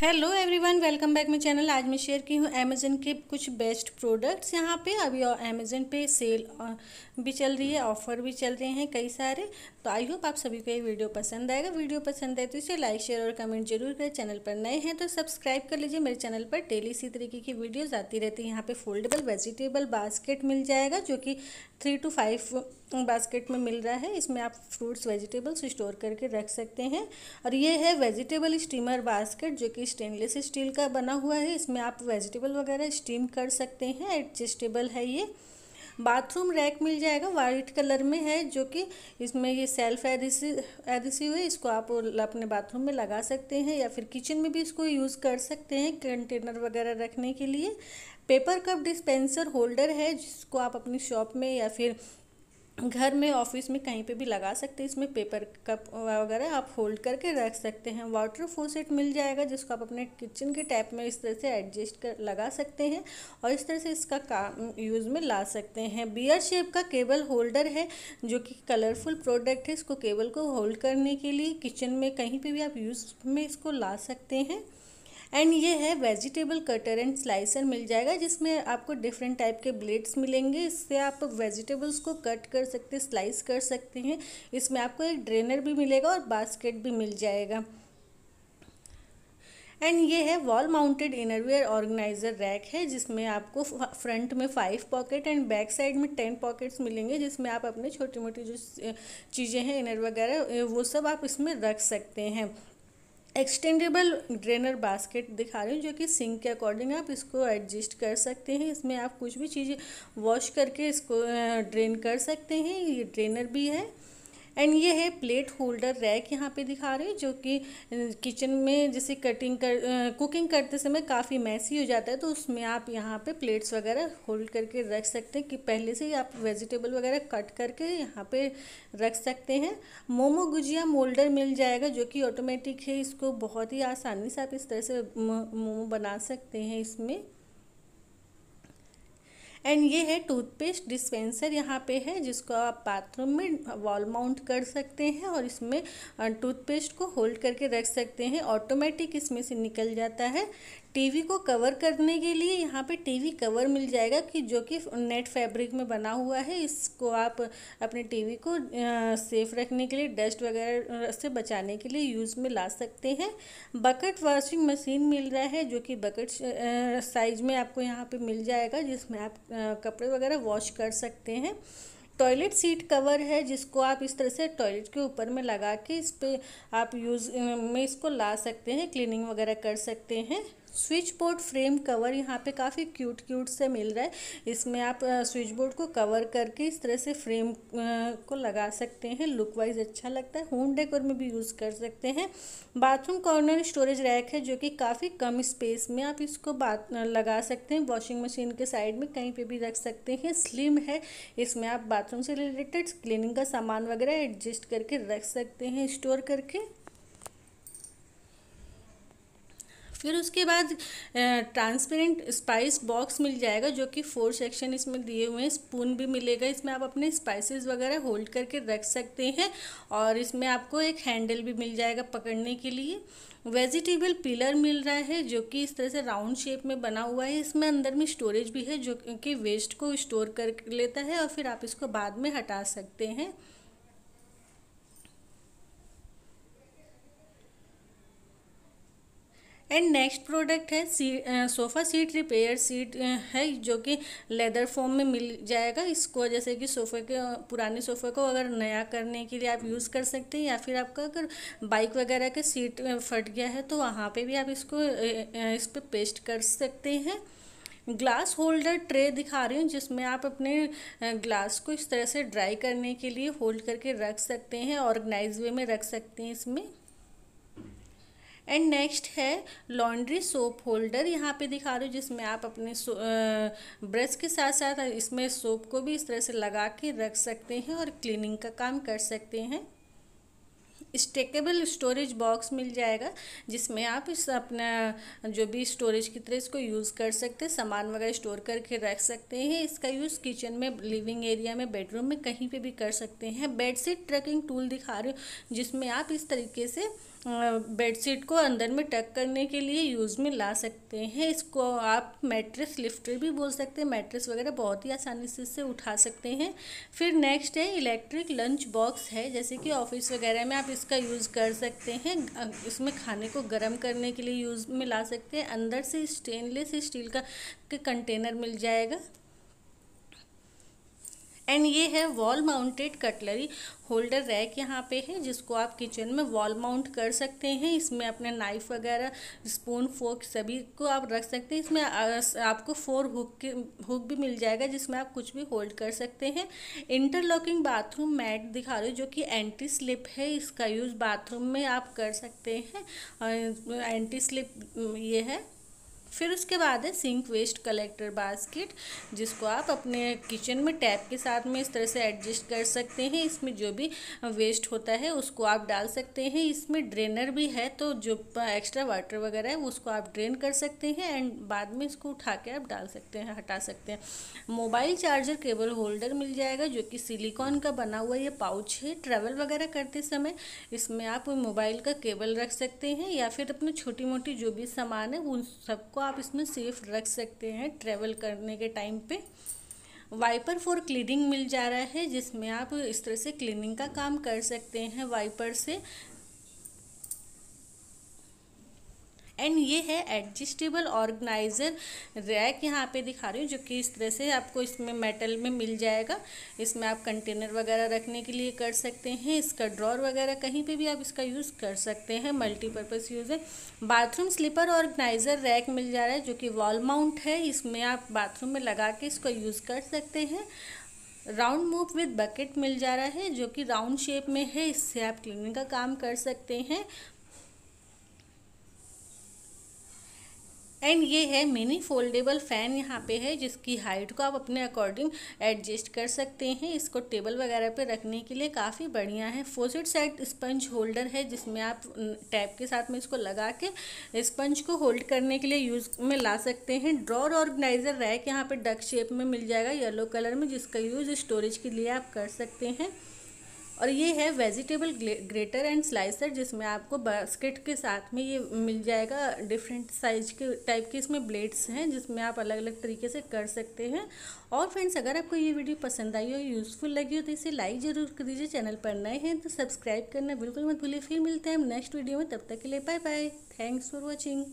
hello everyone welcome back my channel आज मैं share की हूँ अमेज़न के कुछ बेस्ट प्रोडक्ट्स यहाँ पे अभी और अमेज़न पे सेल भी चल रही है ऑफ़र भी चल रहे हैं कई सारे तो आई होप आप सभी को ये वीडियो पसंद आएगा वीडियो पसंद आए तो इसे लाइक शेयर और कमेंट जरूर करें चैनल पर नए हैं तो सब्सक्राइब कर लीजिए मेरे चैनल पर डेली इसी तरीके की वीडियोज़ आती रहती है यहाँ पर फोल्डेबल वेजिटेबल बास्केट मिल जाएगा जो कि थ्री टू फाइव बास्केट में मिल रहा है इसमें आप फ्रूट्स वेजिटेबल्स स्टोर करके रख सकते हैं और ये है वेजिटेबल स्टीमर बास्केट जो कि स्टेनलेस स्टील का बना हुआ है इसमें आप वेजिटेबल वगैरह स्टीम कर सकते हैं एडजस्टेबल है ये बाथरूम रैक मिल जाएगा वाइट कलर में है जो कि इसमें ये सेल्फ एडिसिव एडिसिव है इसको आप अपने बाथरूम में लगा सकते हैं या फिर किचन में भी इसको यूज़ कर सकते हैं कंटेनर वगैरह रखने के लिए पेपर कप डिस्पेंसर होल्डर है जिसको आप अपनी शॉप में या फिर घर में ऑफिस में कहीं पे भी लगा सकते हैं इसमें पेपर कप वगैरह आप होल्ड करके रख सकते हैं वाटर फोसेट मिल जाएगा जिसको आप अपने किचन के टैप में इस तरह से एडजस्ट कर लगा सकते हैं और इस तरह से इसका काम यूज़ में ला सकते हैं बियर शेप का केबल होल्डर है जो कि कलरफुल प्रोडक्ट है इसको केबल को होल्ड करने के लिए किचन में कहीं पर भी आप यूज़ में इसको ला सकते हैं एंड ये है वेजिटेबल कटर एंड स्लाइसर मिल जाएगा जिसमें आपको डिफरेंट टाइप के ब्लेड्स मिलेंगे इससे आप वेजिटेबल्स को कट कर सकते स्लाइस कर सकते हैं इसमें आपको एक ड्रेनर भी मिलेगा और बास्केट भी मिल जाएगा एंड ये है wall mounted innerwear organizer rack है जिसमें आपको फ्रंट में five pocket and back side में टेन पॉकेट्स मिलेंगे जिसमें आप अपने छोटी मोटी जो चीज़ें हैं इनर वगैरह वो सब आप इसमें रख सकते हैं एक्सटेंडेबल ड्रेनर बास्केट दिखा रही हूँ जो कि सिंक के अकॉर्डिंग आप इसको एडजस्ट कर सकते हैं इसमें आप कुछ भी चीज़ें वॉश करके इसको ड्रेन कर सकते हैं ये ड्रेनर भी है एंड ये है प्लेट होल्डर रैक यहाँ पे दिखा रही हूँ जो कि किचन में जैसे कटिंग कर कुकिंग करते समय काफ़ी मैसी हो जाता है तो उसमें आप यहाँ पे प्लेट्स वगैरह होल्ड करके रख सकते हैं कि पहले से ही आप वेजिटेबल वगैरह कट करके यहाँ पे रख सकते हैं मोमो गुजिया मोल्डर मिल जाएगा जो कि ऑटोमेटिक है इसको बहुत ही आसानी से आप इस तरह से मोमो बना सकते हैं इसमें एंड ये है टूथपेस्ट डिस्पेंसर यहाँ पे है जिसको आप बाथरूम में वॉल माउंट कर सकते हैं और इसमें टूथपेस्ट को होल्ड करके रख सकते हैं ऑटोमेटिक इसमें से निकल जाता है टीवी को कवर करने के लिए यहाँ पे टीवी कवर मिल जाएगा कि जो कि नेट फैब्रिक में बना हुआ है इसको आप अपने टीवी को सेफ रखने के लिए डस्ट वगैरह से बचाने के लिए यूज़ में ला सकते हैं बकेट वॉशिंग मशीन मिल रहा है जो कि बकेट साइज में आपको यहाँ पे मिल जाएगा जिसमें आप कपड़े वगैरह वॉश कर सकते हैं टॉयलेट सीट कवर है जिसको आप इस तरह से टॉयलेट के ऊपर में लगा के इस पर आप यूज़ में इसको ला सकते हैं क्लीनिंग वगैरह कर सकते हैं स्विच बोर्ड फ्रेम कवर यहाँ पे काफ़ी क्यूट क्यूट से मिल रहा है इसमें आप स्विच बोर्ड को कवर करके इस तरह से फ्रेम को लगा सकते हैं लुक वाइज अच्छा लगता है होम डेकोर में भी यूज़ कर सकते हैं बाथरूम कॉर्नर स्टोरेज रैक है जो कि काफ़ी कम स्पेस में आप इसको बात लगा सकते हैं वॉशिंग मशीन के साइड में कहीं पर भी रख सकते हैं स्लिम है इसमें आप बाथरूम से रिलेटेड क्लिनिंग का सामान वगैरह एडजस्ट करके रख सकते हैं स्टोर करके फिर उसके बाद ट्रांसपेरेंट स्पाइस बॉक्स मिल जाएगा जो कि फोर सेक्शन इसमें दिए हुए हैं स्पून भी मिलेगा इसमें आप अपने स्पाइसेस वगैरह होल्ड करके रख सकते हैं और इसमें आपको एक हैंडल भी मिल जाएगा पकड़ने के लिए वेजिटेबल पिलर मिल रहा है जो कि इस तरह से राउंड शेप में बना हुआ है इसमें अंदर में स्टोरेज भी है जो कि वेस्ट को स्टोर कर लेता है और फिर आप इसको बाद में हटा सकते हैं एंड नेक्स्ट प्रोडक्ट है सी सोफ़ा सीट रिपेयर सीट है जो कि लेदर फॉर्म में मिल जाएगा इसको जैसे कि सोफ़े के पुराने सोफ़े को अगर नया करने के लिए आप यूज़ कर सकते हैं या फिर आपका अगर बाइक वगैरह के सीट फट गया है तो वहाँ पे भी आप इसको इस पर पे पेस्ट कर सकते हैं ग्लास होल्डर ट्रे दिखा रही हूँ जिसमें आप अपने ग्लास को इस तरह से ड्राई करने के लिए होल्ड करके रख सकते हैं ऑर्गेनाइज वे में रख सकते हैं इसमें एंड नेक्स्ट है लॉन्ड्री सोप होल्डर यहाँ पे दिखा रही हूँ जिसमें आप अपने ब्रश के साथ साथ इसमें सोप को भी इस तरह से लगा के रख सकते हैं और क्लीनिंग का काम कर सकते हैं स्टेकेबल स्टोरेज बॉक्स मिल जाएगा जिसमें आप इस अपना जो भी स्टोरेज की तरह इसको यूज़ कर सकते हैं सामान वगैरह स्टोर करके रख सकते हैं इसका यूज़ किचन में लिविंग एरिया में बेडरूम में कहीं पे भी कर सकते हैं बेडशीट ट्रैकिंग टूल दिखा रहे हो जिसमें आप इस तरीके से बेडशीट को अंदर में टक करने के लिए यूज़ में ला सकते हैं इसको आप मैट्रेस लिफ्टर भी बोल सकते हैं मैट्रेस वगैरह बहुत ही आसानी से इससे उठा सकते हैं फिर नेक्स्ट है इलेक्ट्रिक लंच बॉक्स है जैसे कि ऑफिस वगैरह में आप इसका यूज़ कर सकते हैं इसमें खाने को गर्म करने के लिए यूज़ में ला सकते हैं अंदर से स्टेनलेस स्टील का कंटेनर मिल जाएगा एंड ये है wall mounted cutlery holder rack यहाँ पे है जिसको आप किचन में वॉल माउंट कर सकते हैं इसमें अपने नाइफ़ वगैरह स्पून फोर्क सभी को आप रख सकते हैं इसमें आपको फोर हुक के हुक भी मिल जाएगा जिसमें आप कुछ भी होल्ड कर सकते हैं इंटरलॉकिंग बाथरूम मैट दिखा रही हूँ जो कि एंटी स्लिप है इसका यूज़ बाथरूम में आप कर सकते हैं एंटी स्लिप ये है फिर उसके बाद है सिंक वेस्ट कलेक्टर बास्केट जिसको आप अपने किचन में टैप के साथ में इस तरह से एडजस्ट कर सकते हैं इसमें जो भी वेस्ट होता है उसको आप डाल सकते हैं इसमें ड्रेनर भी है तो जो एक्स्ट्रा वाटर वगैरह है उसको आप ड्रेन कर सकते हैं एंड बाद में इसको उठा के आप डाल सकते हैं हटा सकते हैं मोबाइल चार्जर केबल होल्डर मिल जाएगा जो कि सिलिकॉन का बना हुआ ये पाउच है ट्रेवल वगैरह करते समय इसमें आप मोबाइल का केबल रख सकते हैं या फिर अपने छोटी मोटी जो भी सामान है उन सबको आप इसमें सेफ रख सकते हैं ट्रेवल करने के टाइम पे वाइपर फॉर क्लीनिंग मिल जा रहा है जिसमें आप इस तरह से क्लीनिंग का काम कर सकते हैं वाइपर से एंड ये है एडजस्टेबल ऑर्गेनाइज़र रैक यहाँ पे दिखा रही हूँ जो कि इस तरह से आपको इसमें मेटल में मिल जाएगा इसमें आप कंटेनर वगैरह रखने के लिए कर सकते हैं इसका ड्रॉर वगैरह कहीं पे भी आप इसका यूज़ कर सकते हैं मल्टीपर्पज़ यूज़ है बाथरूम स्लीपर ऑर्गेनाइज़र रैक मिल जा रहा है जो कि वॉल माउंट है इसमें आप बाथरूम में लगा के इसको यूज़ कर सकते हैं राउंड मूव विद बकेट मिल जा रहा है जो कि राउंड शेप में है इससे आप क्लीनिंग का काम कर सकते हैं एंड ये है मिनी फोल्डेबल फ़ैन यहाँ पे है जिसकी हाइट को आप अपने अकॉर्डिंग एडजस्ट कर सकते हैं इसको टेबल वगैरह पे रखने के लिए काफ़ी बढ़िया है फोसिट साइड स्पंज होल्डर है जिसमें आप टैप के साथ में इसको लगा के स्पंज को होल्ड करने के लिए यूज़ में ला सकते हैं ड्रॉर ऑर्गेनाइज़र रैक यहाँ पर डक शेप में मिल जाएगा येलो कलर में जिसका यूज़ स्टोरेज के लिए आप कर सकते हैं और ये है वेजिटेबल ग्रेटर एंड स्लाइसर जिसमें आपको बास्केट के साथ में ये मिल जाएगा डिफरेंट साइज के टाइप के इसमें ब्लेड्स हैं जिसमें आप अलग अलग तरीके से कर सकते हैं और फ्रेंड्स अगर आपको ये वीडियो पसंद आई हो यूज़फुल लगी हो तो इसे लाइक ज़रूर कर दीजिए चैनल पर नए हैं तो सब्सक्राइब करना बिल्कुल मत भूलिए फिर मिलते हैं हम नेक्स्ट वीडियो में तब तक के लिए bye bye thanks for watching